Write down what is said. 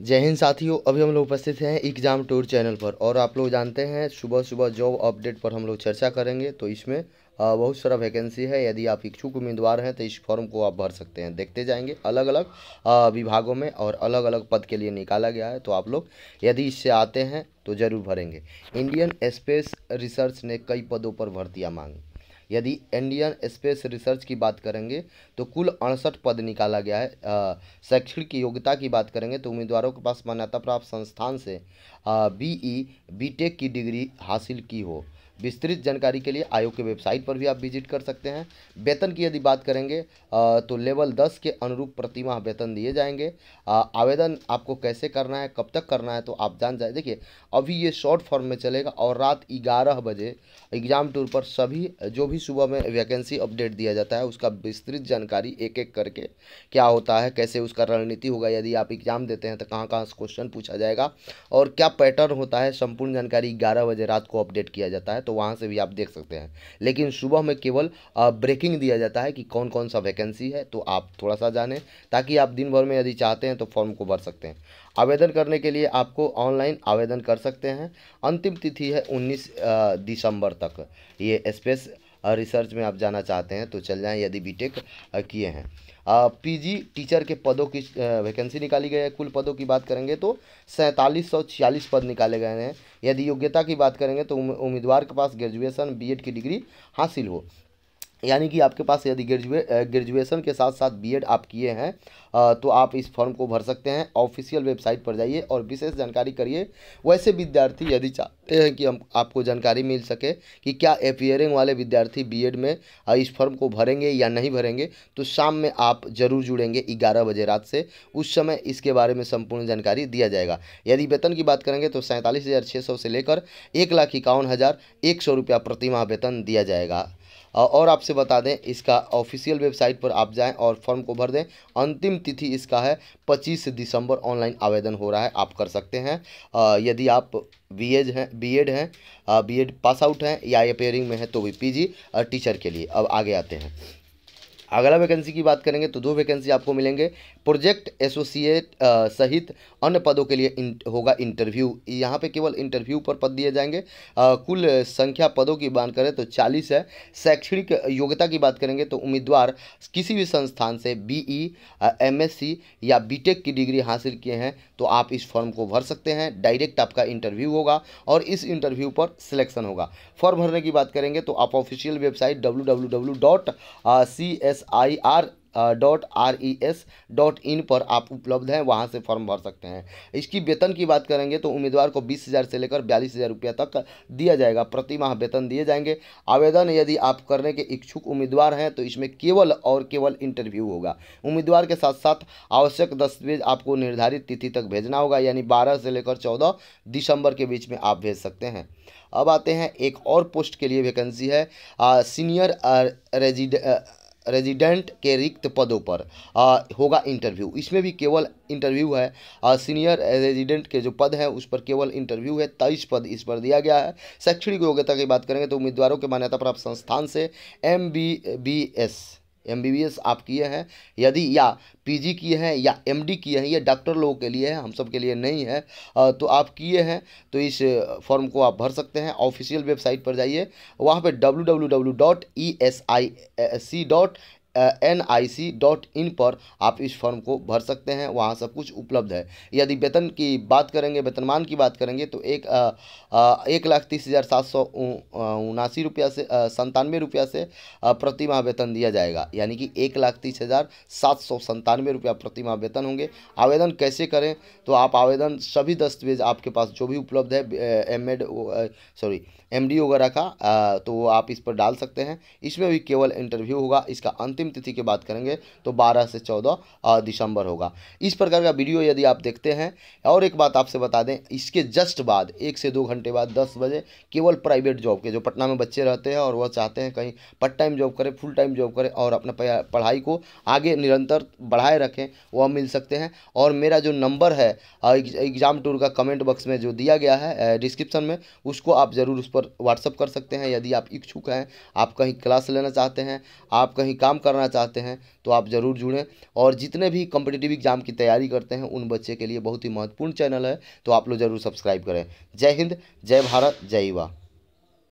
जय हिंद साथियों अभी हम लोग उपस्थित हैं एग्ज़ाम टूर चैनल पर और आप लोग जानते हैं सुबह सुबह जॉब अपडेट पर हम लोग चर्चा करेंगे तो इसमें बहुत सारा वैकेंसी है यदि आप इच्छुक उम्मीदवार हैं तो इस फॉर्म को आप भर सकते हैं देखते जाएंगे अलग अलग विभागों में और अलग अलग पद के लिए निकाला गया है तो आप लोग यदि इससे आते हैं तो ज़रूर भरेंगे इंडियन स्पेस रिसर्च ने कई पदों पर भर्तियाँ मांगी यदि इंडियन स्पेस रिसर्च की बात करेंगे तो कुल अड़सठ पद निकाला गया है शैक्षणिक योग्यता की बात करेंगे तो उम्मीदवारों के पास मान्यता प्राप्त संस्थान से बी ई की डिग्री हासिल की हो विस्तृत जानकारी के लिए आयोग के वेबसाइट पर भी आप विजिट कर सकते हैं वेतन की यदि बात करेंगे तो लेवल दस के अनुरूप प्रतिमाह वेतन दिए जाएंगे आवेदन आपको कैसे करना है कब तक करना है तो आप जान जाए देखिए अभी ये शॉर्ट फॉर्म में चलेगा और रात ग्यारह बजे एग्जाम टूर पर सभी जो भी सुबह में वैकेंसी अपडेट दिया जाता है उसका विस्तृत जानकारी एक एक करके क्या होता है कैसे उसका रणनीति होगा यदि आप एग्जाम देते हैं तो कहाँ कहाँ क्वेश्चन पूछा जाएगा और क्या पैटर्न होता है संपूर्ण जानकारी ग्यारह बजे रात को अपडेट किया जाता है तो वहाँ से भी आप देख सकते हैं लेकिन सुबह में केवल ब्रेकिंग दिया जाता है कि कौन कौन सा वैकेंसी है तो आप थोड़ा सा जानें ताकि आप दिन भर में यदि चाहते हैं तो फॉर्म को भर सकते हैं आवेदन करने के लिए आपको ऑनलाइन आवेदन कर सकते हैं अंतिम तिथि है उन्नीस दिसंबर तक ये स्पेस रिसर्च में आप जाना चाहते हैं तो चल जाएँ यदि बी किए हैं पीजी टीचर के पदों की वैकेंसी निकाली गई है कुल पदों की बात करेंगे तो सैंतालीस सौ छियालीस पद निकाले गए हैं यदि योग्यता की बात करेंगे तो उम्मीदवार के पास ग्रेजुएशन बीएड की डिग्री हासिल हो यानी कि आपके पास यदि ग्रेजुए ग्रेजुएसन के साथ साथ बीएड आप किए हैं तो आप इस फॉर्म को भर सकते हैं ऑफिशियल वेबसाइट पर जाइए और विशेष जानकारी करिए वैसे विद्यार्थी यदि चाहते हैं कि हम आपको जानकारी मिल सके कि क्या अपियरिंग वाले विद्यार्थी बीएड में इस फॉर्म को भरेंगे या नहीं भरेंगे तो शाम में आप जरूर जुड़ेंगे ग्यारह बजे रात से उस समय इसके बारे में संपूर्ण जानकारी दिया जाएगा यदि वेतन की बात करेंगे तो सैंतालीस से लेकर एक लाख इक्यावन हज़ार एक सौ रुपया प्रतिमाह वेतन दिया जाएगा और आपसे बता दें इसका ऑफिशियल वेबसाइट पर आप जाएं और फॉर्म को भर दें अंतिम तिथि इसका है 25 दिसंबर ऑनलाइन आवेदन हो रहा है आप कर सकते हैं यदि आप बी एड हैं बी एड हैं बी एड पास आउट हैं या अपेयरिंग में हैं तो भी पी जी टीचर के लिए अब आगे आते हैं अगला वैकेंसी की बात करेंगे तो दो वैकेंसी आपको मिलेंगे प्रोजेक्ट एसोसिएट सहित अन्य पदों के लिए इन, होगा इंटरव्यू यहाँ पे केवल इंटरव्यू पर पद दिए जाएंगे आ, कुल संख्या पदों की बात करें तो चालीस है शैक्षणिक योग्यता की बात करेंगे तो उम्मीदवार किसी भी संस्थान से बी ई एमएससी या बी की डिग्री हासिल किए हैं तो आप इस फॉर्म को भर सकते हैं डायरेक्ट आपका इंटरव्यू होगा और इस इंटरव्यू पर सिलेक्शन होगा फॉर्म भरने की बात करेंगे तो आप official website W W W dot C S I R dot R E S dot in पर आप उपलब्ध हैं वहाँ से फॉर्म भर सकते हैं इसकी वेतन की बात करेंगे तो उम्मीदवार को बीस हज़ार से लेकर बयालीस हज़ार रुपया तक दिया जाएगा प्रति माह वेतन दिए जाएंगे आवेदन यदि आप करने के इच्छुक उम्मीदवार हैं तो इसमें केवल और केवल इंटरव्यू होगा उम्मीदवार के साथ साथ आवश्यक दस्तावेज आपको निर्धारित तिथि तक भेजना होगा यानी बारह से लेकर चौदह दिसंबर के बीच में आप भेज सकते हैं अब आते हैं एक और पोस्ट के लिए वैकेंसी है सीनियर रेजिड रेजिडेंट के रिक्त पदों पर आ, होगा इंटरव्यू इसमें भी केवल इंटरव्यू है आ, सीनियर रेजिडेंट के जो पद हैं उस पर केवल इंटरव्यू है तेईस पद इस पर दिया गया है शैक्षणिक योग्यता की बात करेंगे तो उम्मीदवारों के मान्यता प्राप्त संस्थान से M B B S M B B S आप किए हैं यदि या पी जी किए हैं या एम डी किए हैं ये डॉक्टर लोगों के लिए है हम सब के लिए नहीं है तो आप किए हैं तो इस फॉर्म को आप भर सकते हैं ऑफिशियल वेबसाइट पर जाइए वहाँ पर W W W dot E S I C dot N I C dot in पर आप इस फॉर्म को भर सकते हैं वहाँ सब कुछ उपलब्ध है यदि वेतन की बात करेंगे वेतनमान की बात करेंगे तो एक आ, आ, एक लाख तीस हज़ार सात सौ उनासी रुपया से संतानवे रुपया से प्रतिमा वेतन दिया जाएगा यानी कि एक लाख तीस हज़ार सात सौ संतानवे रुपया प्रतिमाह वेतन होंगे आवेदन कैसे करें तो आप आवेदन सभी दस्तावेज आपके पास जो भी उपलब्ध है M Ed sorry M D वगैरह का तो आप इस पर डाल सकते हैं इसमें भी केवल इंटरव्यू होगा इसका अंतिम अंतिम तिथि की बात करेंगे तो बारह से चौदह दिसंबर होगा इस प्रकार का वीडियो यदि आप देखते हैं और एक बात आपसे बता दें इसके जस्ट बाद एक से दो घंटे बाद दस बजे केवल प्राइवेट जॉब के जो पटना में बच्चे रहते हैं और वह चाहते हैं कहीं पार्ट टाइम जॉब करें फुल टाइम जॉब करें और अपना पढ़ाई को आगे निरंतर बढ़ाए रखें वह मिल सकते हैं और मेरा जो नंबर है एग्ज़ाम टूर का कमेंट बॉक्स में जो दिया गया है डिस्क्रिप्शन में उसको आप ज़रूर उस पर व्हाट्सअप कर सकते हैं यदि आप इच्छुक हैं आप कहीं क्लास लेना चाहते हैं आप कहीं काम कर करना चाहते हैं तो आप ज़रूर जुड़ें और जितने भी कॉम्पिटेटिव एग्जाम की तैयारी करते हैं उन बच्चे के लिए बहुत ही महत्वपूर्ण चैनल है तो आप लोग ज़रूर सब्सक्राइब करें जय हिंद जय भारत जय युवा